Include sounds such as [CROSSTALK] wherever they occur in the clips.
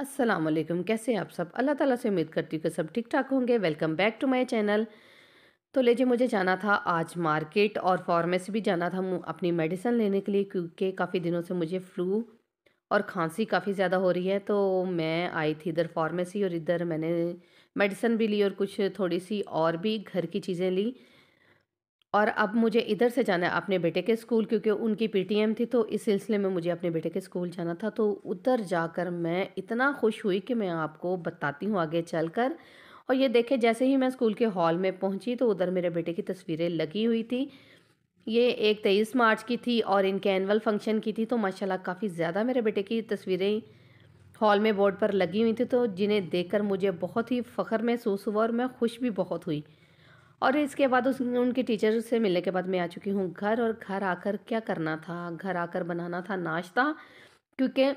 अस्सलाम वालेकुम कैसे आप सब अल्लाह ताला से उम्मीद करती हूँ कि सब ठीक ठाक होंगे welcome back to my channel तो ले जी मुझे जाना था आज मार्केट और फार्मेसी भी जाना था अपनी मेडिसिन लेने के लिए क्योंकि काफ़ी दिनों से मुझे फ्लू और खांसी काफ़ी ज़्यादा हो रही है तो मैं आई थी इधर फार्मेसी और इधर मैंने मेडिसिन भी ली और कुछ थोड़ी सी और भी घर की चीज़ें ली और अब मुझे इधर से जाना है अपने बेटे के स्कूल क्योंकि उनकी पी थी तो इस सिलसिले में मुझे अपने बेटे के स्कूल जाना था तो उधर जाकर मैं इतना खुश हुई कि मैं आपको बताती हूँ आगे चल कर और ये देखे जैसे ही मैं स्कूल के हॉल में पहुँची तो उधर मेरे बेटे की तस्वीरें लगी हुई थी ये एक तेईस मार्च की थी और इनके एनअल फंक्शन की थी तो माशाल्लाह काफ़ी ज़्यादा मेरे बेटे की तस्वीरें हॉल में बोर्ड पर लगी हुई थी तो जिन्हें देखकर मुझे बहुत ही फ़ख्र महसूस हुआ और मैं खुश भी बहुत हुई और इसके बाद उस उनके टीचर से मिलने के बाद मैं आ चुकी हूँ घर और घर आकर क्या करना था घर आकर बनाना था नाश्ता क्योंकि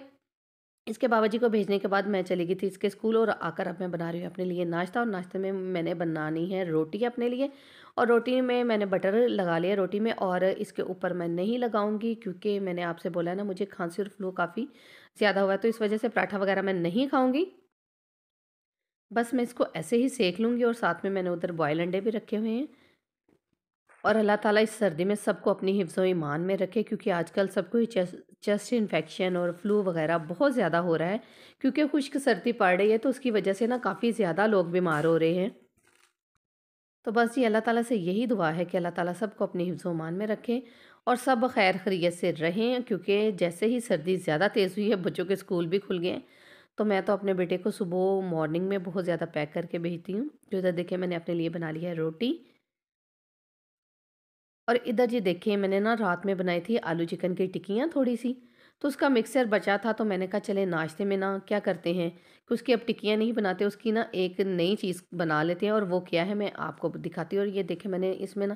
इसके बाबा जी को भेजने के बाद मैं चली गई थी इसके स्कूल और आकर अब मैं बना रही हूँ अपने लिए नाश्ता और नाश्ते में मैंने बनानी है रोटी अपने लिए और रोटी में मैंने बटर लगा लिया रोटी में और इसके ऊपर मैं नहीं लगाऊंगी क्योंकि मैंने आपसे बोला ना मुझे खांसी और फ्लू काफ़ी ज़्यादा हुआ है तो इस वजह से पराठा वगैरह मैं नहीं खाऊंगी बस मैं इसको ऐसे ही सेक लूँगी और साथ में मैंने उधर बॉयल अंडे भी रखे हुए हैं और अल्लाह ताला इस सर्दी में सबको अपनी हिफ्ज़ ईमान में रखे क्योंकि आजकल सबको ही चेस्ट इन्फेक्शन और फ्लू वगैरह बहुत ज़्यादा हो रहा है क्योंकि खुश्क सर्दी पड़ रही है तो उसकी वजह से ना काफ़ी ज़्यादा लोग बीमार हो रहे हैं तो बस ये अल्लाह ताला से यही दुआ है कि अल्लाह ताला सबको अपनी हिफ्ज़ ईमान में रखें और सब खैर खरीत से रहें क्योंकि जैसे ही सर्दी ज़्यादा तेज़ हुई है बच्चों के स्कूल भी खुल गए हैं तो मैं तो अपने बेटे को सुबह मॉर्निंग में बहुत ज़्यादा पैक करके भेजती हूँ जो इधर देखे मैंने अपने लिए बना लिया है रोटी और इधर ये देखे मैंने ना रात में बनाई थी आलू चिकन की टिक्कियाँ थोड़ी सी तो उसका मिक्सर बचा था तो मैंने कहा चले नाश्ते में ना क्या करते हैं कि उसकी अब टिक्कियाँ नहीं बनाते उसकी ना एक नई चीज़ बना लेते हैं और वो क्या है मैं आपको दिखाती हूँ और ये देखे मैंने इसमें ना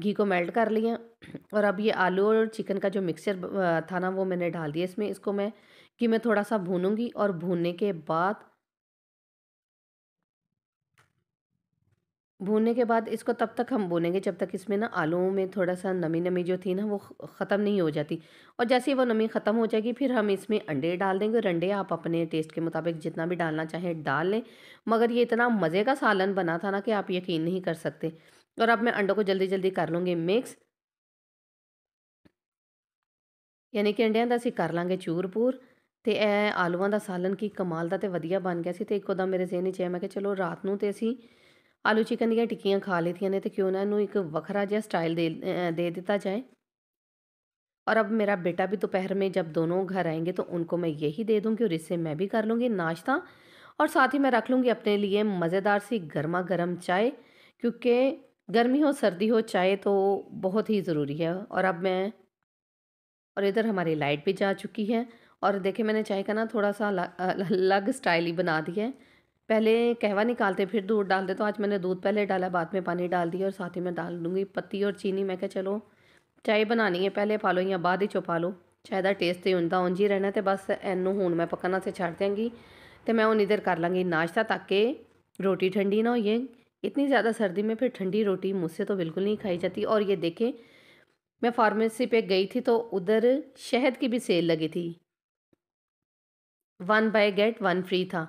घी को मेल्ट कर लिया [CLEARS THROAT] और अब ये आलू और चिकन का जो मिक्सचर था ना वो मैंने डाल दिया इसमें इसको मैं कि मैं थोड़ा सा भूनूंगी और भूनने के बाद भूनने के बाद इसको तब तक हम भूनेंगे जब तक इसमें ना आलूओं में थोड़ा सा नमी नमी जो थी ना वो ख़त्म नहीं हो जाती और जैसे ही वो नमी ख़त्म हो जाएगी फिर हम इसमें अंडे डाल देंगे और अंडे आप अपने टेस्ट के मुताबिक जितना भी डालना चाहें डाल लें मगर ये इतना मज़े का सालन बना था ना कि आप यकीन नहीं कर सकते और अब मैं अंडों को जल्दी जल्दी कर लूँगी मिक्स यानी कि अंडिया का असं कर लाँगे चूर पूर तो यह आलूआ का सालन की कमाल का तो वजी बन गया से एकदम मेरे जेन च मैं क्या चलो रात को तो असी आलू चिकन दिक्कियां खा ली ने तो क्यों ना इनू एक वक्रा जहा स्टाइल दे देता जाए और अब मेरा बेटा भी दोपहर में जब दोनों घर आएंगे तो उनको मैं यही दे दूँगी और इससे मैं भी कर लूँगी नाश्ता और साथ ही मैं रख लूँगी अपने लिए मज़ेदार सी गर्मा गर्म चाय क्योंकि गर्मी हो सर्दी हो चाय तो बहुत ही ज़रूरी है और अब मैं और इधर हमारी लाइट भी जा चुकी है और देखिए मैंने चाय का ना थोड़ा सा अलग स्टाइल ही बना दिया है पहले कहवा निकालते फिर दूध डालते तो आज मैंने दूध पहले डाला बाद में पानी डाल दिया और साथ ही मैं डाल दूँगी पत्ती और चीनी मैं क्या चलो चाय बनानी है पहले पालो या बाद ही ਵਿੱਚ ਪਾ ਲਓ ਚਾਹ टेस्ट तो ही ਹੀ ਹੁੰਦਾ ਉਂਝ ਹੀ ਰਹਿਣਾ ਤੇ ਬਸ ਇਹਨੂੰ ਹੁਣ ਮੈਂ ਪਕਾਣਾ ਸੇ तो मैं हूँ इधर कर ਇਧਰ नाश्ता ਲਾਂਗੀ ਨਾਸ਼ਤਾ ਤਾਂ ਕਿ ਰੋਟੀ इतनी ज़्यादा सर्दी में फिर ठंडी रोटी मुझसे तो बिल्कुल नहीं खाई जाती और ये देखें मैं फार्मेसी पे गई थी तो उधर शहद की भी सेल लगी थी one buy get one free था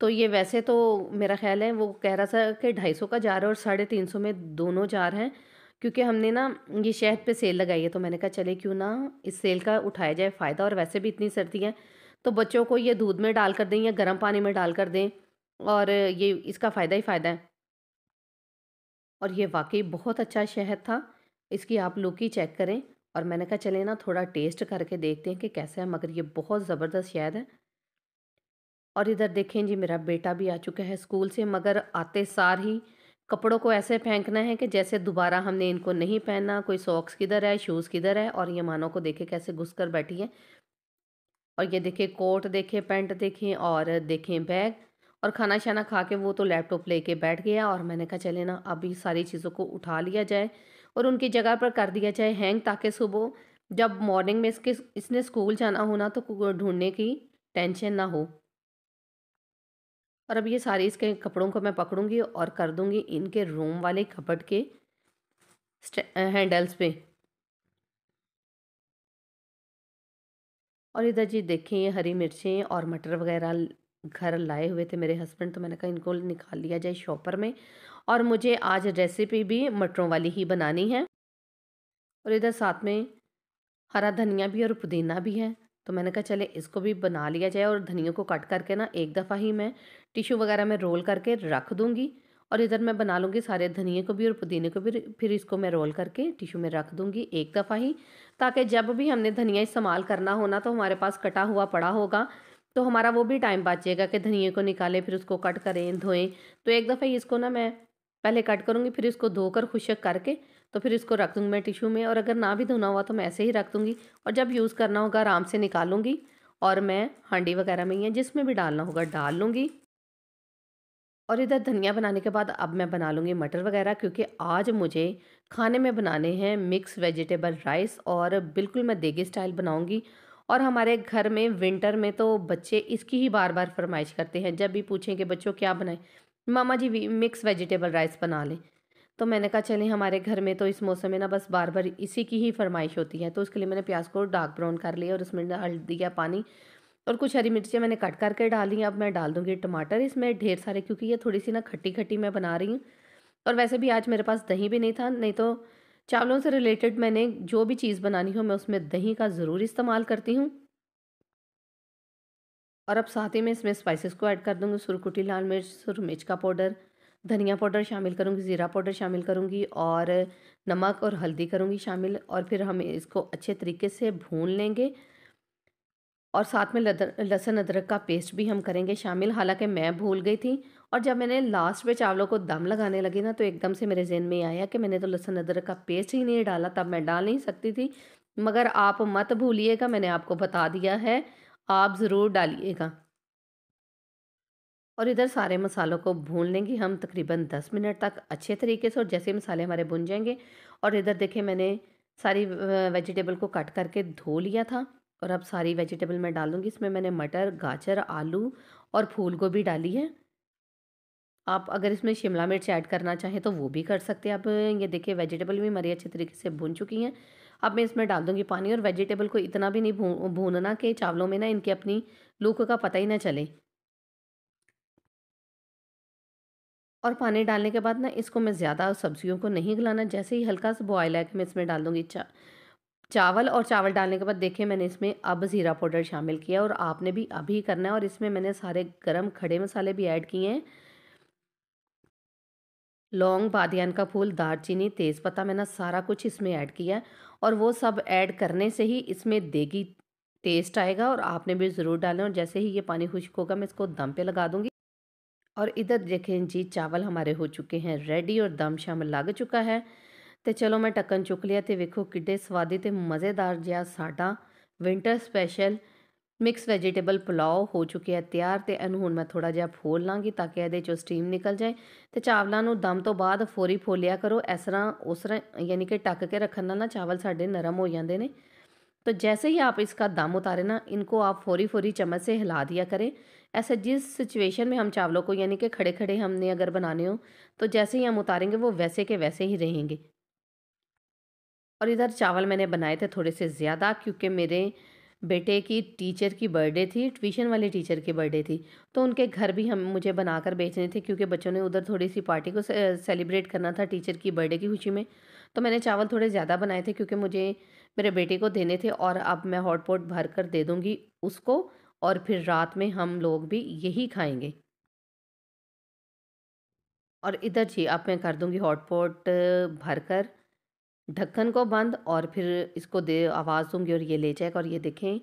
तो ये वैसे तो मेरा ख्याल है वो कह रहा था कि ढाई सौ का जार है और साढ़े तीन सौ में दोनों जार हैं क्योंकि हमने ना ये शहद पे सेल लगाई है तो मैंने कहा चले क्यों ना इस सेल का उठाया जाए फ़ायदा और वैसे भी इतनी सर्दी है तो बच्चों को ये दूध में डाल कर दें या गर्म पानी में डाल कर दें और ये इसका फ़ायदा ही फ़ायदा है और ये वाकई बहुत अच्छा शहद था इसकी आप लुक ही चेक करें और मैंने कहा चले ना थोड़ा टेस्ट करके देखते हैं कि कैसा है मगर ये बहुत ज़बरदस्त शहद है और इधर देखें जी मेरा बेटा भी आ चुका है स्कूल से मगर आते सार ही कपड़ों को ऐसे फेंकना है कि जैसे दोबारा हमने इनको नहीं पहना कोई सॉक्स किधर है शूज़ किधर है और ये मानों को देखे कैसे घुस कर बैठी है और ये देखें कोट देखें पैंट देखें और देखें बैग और खाना शाना खा के वो तो लैपटॉप लेके बैठ गया और मैंने कहा चले ना अभी सारी चीज़ों को उठा लिया जाए और उनकी जगह पर कर दिया जाए हैंग ताकि सुबह जब मॉर्निंग में इसके इसने स्कूल जाना हो ना तो ढूंढने की टेंशन ना हो और अब ये सारी इसके कपड़ों को मैं पकड़ूंगी और कर दूंगी इनके रूम वाले कपट के हैंडल्स पे और इधर जी देखें हरी मिर्चें और मटर वगैरह घर लाए हुए थे मेरे हस्बैंड तो मैंने कहा इनको निकाल लिया जाए शॉपर में और मुझे आज रेसिपी भी मटरों वाली ही बनानी है और इधर साथ में हरा धनिया भी और पुदीना भी है तो मैंने कहा चले इसको भी बना लिया जाए और धनियों को कट करके ना एक दफ़ा ही मैं टिशू वगैरह में रोल करके रख दूँगी और इधर मैं बना लूँगी सारे धनिए को भी और पुदीने को भी फिर इसको मैं रोल करके टिशू में रख दूँगी एक दफ़ा ही ताकि जब भी हमने धनिया इस्तेमाल करना हो ना तो हमारे पास कटा हुआ पड़ा होगा तो हमारा वो भी टाइम जाएगा कि धनिए को निकालें फिर उसको कट करें धोएं तो एक दफ़ा इसको ना मैं पहले कट करूँगी फिर इसको धोकर खुशक करके तो फिर इसको रख दूँगी मैं टिशू में और अगर ना भी धोना हुआ तो मैं ऐसे ही रख दूँगी और जब यूज़ करना होगा आराम से निकालूँगी और मैं हांडी वगैरह में या जिसमें भी डालना होगा डाल लूँगी और इधर धनिया बनाने के बाद अब मैं बना लूँगी मटर वगैरह क्योंकि आज मुझे खाने में बनाने हैं मिक्स वेजिटेबल राइस और बिल्कुल मैं देगी स्टाइल बनाऊँगी और हमारे घर में विंटर में तो बच्चे इसकी ही बार बार फरमाइश करते हैं जब भी पूछें कि बच्चों क्या बनाएं मामा जी मिक्स वेजिटेबल राइस बना लें तो मैंने कहा चलें हमारे घर में तो इस मौसम में ना बस बार बार इसी की ही फरमाइश होती है तो उसके लिए मैंने प्याज को डार्क ब्राउन कर लिया और उसमें हल्दी या पानी और कुछ हरी मिर्चियाँ मैंने कट करके डाली अब मैं डाल दूँगी टमाटर इसमें ढेर सारे क्योंकि ये थोड़ी सी ना खट्टी खट्टी मैं बना रही हूँ और वैसे भी आज मेरे पास दही भी नहीं था नहीं तो चावलों से रिलेटेड मैंने जो भी चीज़ बनानी हो मैं उसमें दही का ज़रूर इस्तेमाल करती हूँ और अब साथ ही में इसमें स्पाइसेस को ऐड कर दूँगी सुरकुटी लाल मिर्च सुर मिर्च का पाउडर धनिया पाउडर शामिल करूँगी ज़ीरा पाउडर शामिल करूँगी और नमक और हल्दी करूँगी शामिल और फिर हम इसको अच्छे तरीके से भून लेंगे और साथ में लहसुन अदरक का पेस्ट भी हम करेंगे शामिल हालांकि मैं भूल गई थी और जब मैंने लास्ट में चावलों को दम लगाने लगी ना तो एकदम से मेरे जहन में आया कि मैंने तो लहसुन अदरक का पेस्ट ही नहीं डाला तब मैं डाल नहीं सकती थी मगर आप मत भूलिएगा मैंने आपको बता दिया है आप ज़रूर डालिएगा और इधर सारे मसालों को भून लेंगे हम तकरीबन दस मिनट तक अच्छे तरीके से और जैसे मसाले हमारे भुन जाएंगे और इधर देखें मैंने सारी वेजिटेबल को कट करके धो लिया था और अब सारी वेजिटेबल मैं डालूँगी इसमें मैंने मटर गाजर आलू और फूल गोभी डाली है आप अगर इसमें शिमला मिर्च ऐड करना चाहें तो वो भी कर सकते हैं आप ये देखिए वेजिटेबल भी हमारी अच्छे तरीके से भून चुकी हैं अब मैं इसमें डाल दूँगी पानी और वेजिटेबल को इतना भी नहीं भून भूनना कि चावलों में ना इनकी अपनी लूक का पता ही ना चले और पानी डालने के बाद ना इसको मैं ज़्यादा सब्जियों को नहीं गलाना जैसे ही हल्का सा बॉयल कि मैं इसमें डाल दूँगी चा चावल और चावल डालने के बाद देखिए मैंने इसमें अब ज़ीरा पाउडर शामिल किया और आपने भी अभी करना है और इसमें मैंने सारे गरम खड़े मसाले भी ऐड किए हैं लौंग बादियान का फूल दालचीनी तेज़पत्ता मैंने सारा कुछ इसमें ऐड किया है और वो सब ऐड करने से ही इसमें देगी टेस्ट आएगा और आपने भी ज़रूर डालें और जैसे ही ये पानी खुश्क होगा मैं इसको दम पे लगा दूँगी और इधर देखें जी चावल हमारे हो चुके हैं रेडी और दम शम लग चुका है तो चलो मैं टक्कन चुक लिया तो वेखो किडे स्वादी तो मज़ेदार जहा साडा winter special mix vegetable pulao हो चुके हैं तैयार तो इन हूँ मैं थोड़ा जहा फोल लाँगी ताकि ये स्टीम निकल जाए तो चावलों दम तो बाद फोरी फोलिया करो इस तरह उस तरह यानी कि टक के ਟੱਕ ना चावल साढ़े नरम हो जाते हैं तो जैसे ही आप इसका दम उतारे ना इनको आप फौरी फोरी चम्मच से हिला दिया करें ऐसे जिस सिचुएशन में हम चावलों को यानी कि खड़े खड़े हमने अगर बनाने हो तो जैसे ही हम उतारेंगे वो वैसे के वैसे ही रहेंगे और इधर चावल मैंने बनाए थे थोड़े से ज़्यादा क्योंकि मेरे बेटे की टीचर की बर्थडे थी ट्यूशन वाले टीचर की बर्थडे थी तो उनके घर भी हम मुझे बनाकर बेचने थे क्योंकि बच्चों ने उधर थोड़ी सी पार्टी को सेलिब्रेट करना था टीचर की बर्थडे की खुशी में तो मैंने चावल थोड़े ज़्यादा बनाए थे क्योंकि मुझे मेरे बेटे को देने थे और अब मैं हॉटपॉट भर कर दे दूँगी उसको और फिर रात में हम लोग भी यही खाएंगे और इधर जी अब मैं कर दूँगी हॉटपॉट भर कर ढक्कन को बंद और फिर इसको दे आवाज़ दूंगी और ये ले जाएगा और ये देखें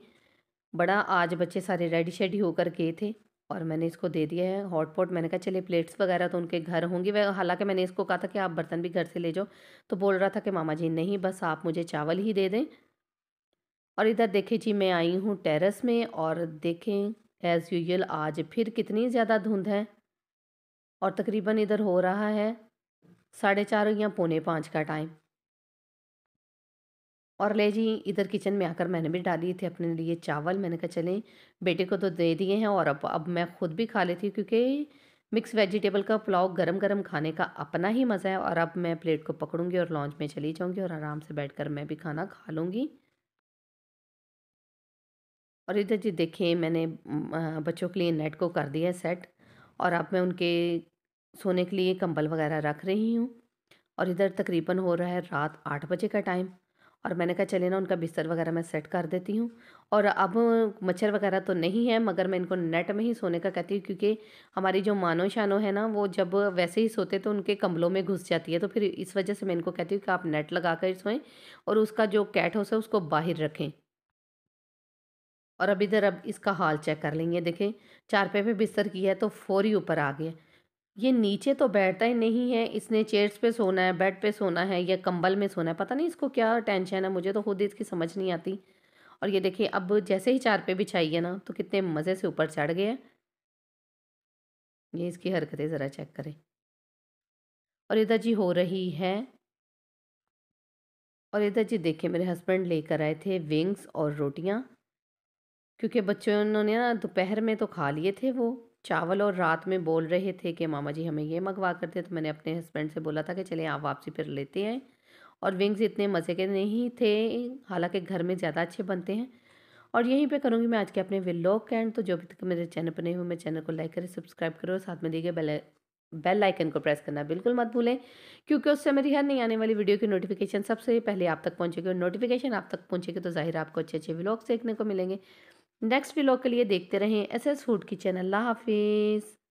बड़ा आज बच्चे सारे रेडी शेडी होकर गए थे और मैंने इसको दे दिया है हॉटपॉट मैंने कहा चले प्लेट्स वगैरह तो उनके घर होंगी वह हालांकि मैंने इसको कहा था कि आप बर्तन भी घर से ले जाओ तो बोल रहा था कि मामा जी नहीं बस आप मुझे चावल ही दे दें और इधर देखें जी मैं आई हूँ टेरेस में और देखें एज़ यूजल आज फिर कितनी ज़्यादा धुंध है और तकरीबन इधर हो रहा है साढ़े चार या पौने पाँच का टाइम और ले जी इधर किचन में आकर मैंने भी डाली थी अपने लिए चावल मैंने कहा चलें बेटे को तो दे दिए हैं और अब अब मैं ख़ुद भी खा लेती हूँ क्योंकि मिक्स वेजिटेबल का पुलाव गरम गरम खाने का अपना ही मज़ा है और अब मैं प्लेट को पकड़ूंगी और लॉन्च में चली जाऊंगी और आराम से बैठकर मैं भी खाना खा लूँगी और इधर जी देखिए मैंने बच्चों के लिए नेट को कर दिया है सेट और अब मैं उनके सोने के लिए कंबल वगैरह रख रही हूँ और इधर तकरीबन हो रहा है रात आठ बजे का टाइम और मैंने कहा चले ना उनका बिस्तर वगैरह मैं सेट कर देती हूँ और अब मच्छर वगैरह तो नहीं है मगर मैं इनको नेट में ही सोने का कहती हूँ क्योंकि हमारी जो मानो शानो है ना वो जब वैसे ही सोते तो उनके कमलों में घुस जाती है तो फिर इस वजह से मैं इनको कहती हूँ कि आप नेट लगा कर सोएं और उसका जो कैट हाउस है उसको बाहर रखें और अब इधर अब इसका हाल चेक कर लेंगे देखें चारपे पे बिस्तर की है तो फोर ही ऊपर आ गया ये नीचे तो बैठता ही नहीं है इसने चेयर्स पे सोना है बेड पे सोना है या कंबल में सोना है पता नहीं इसको क्या टेंशन है मुझे तो खुद इसकी समझ नहीं आती और ये देखिए अब जैसे ही चार पे बिछाइए ना तो कितने मज़े से ऊपर चढ़ गया ये इसकी हरकतें ज़रा चेक करें और इधर जी हो रही है और इधर जी देखिए मेरे हस्बैंड लेकर आए थे विंग्स और रोटियाँ क्योंकि बच्चों ने ना दोपहर में तो खा लिए थे वो चावल और रात में बोल रहे थे कि मामा जी हमें ये मंगवा करते तो मैंने अपने हस्बैंड से बोला था कि चले आप वापसी फिर लेते हैं और विंग्स इतने मज़े के नहीं थे हालांकि घर में ज़्यादा अच्छे बनते हैं और यहीं पे करूँगी मैं आज के अपने विलॉग कैंड तो जो अभी तक मेरे चैनल पर नहीं हुए मेरे चैनल को लाइक करें सब्सक्राइब करो साथ में दिए गए बेल बेल आइकन को प्रेस करना बिल्कुल मत भूलें क्योंकि उससे मेरी हर नहीं आने वाली वीडियो की नोटिफिकेशन सबसे पहले आप तक पहुँचेगी और नोटिफिकेशन आप तक पहुँचेगी तो जाहिर आपको अच्छे अच्छे व्लॉग्स देखने को मिलेंगे नेक्स्ट व्लॉग के लिए देखते रहें एस एस फूड की चैनल हाफिज़